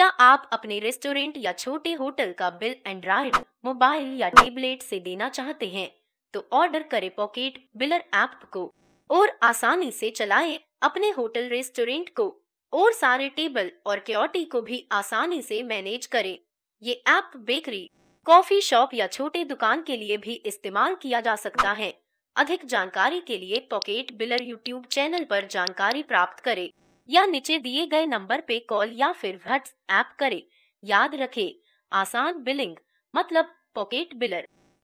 क्या आप अपने रेस्टोरेंट या छोटे होटल का बिल एंड्रॉइड मोबाइल या टेबलेट से देना चाहते हैं तो ऑर्डर करें पॉकेट बिलर ऐप को और आसानी से चलाएं अपने होटल रेस्टोरेंट को और सारे टेबल और क्योटी को भी आसानी से मैनेज करें ये ऐप बेकरी कॉफी शॉप या छोटे दुकान के लिए भी इस्तेमाल किया जा सकता है अधिक जानकारी के लिए पॉकेट बिलर यूट्यूब चैनल पर जानकारी प्राप्त करें या नीचे दिए गए नंबर पे कॉल या फिर व्हाट्सऐप करें याद रखें आसान बिलिंग मतलब पॉकेट बिलर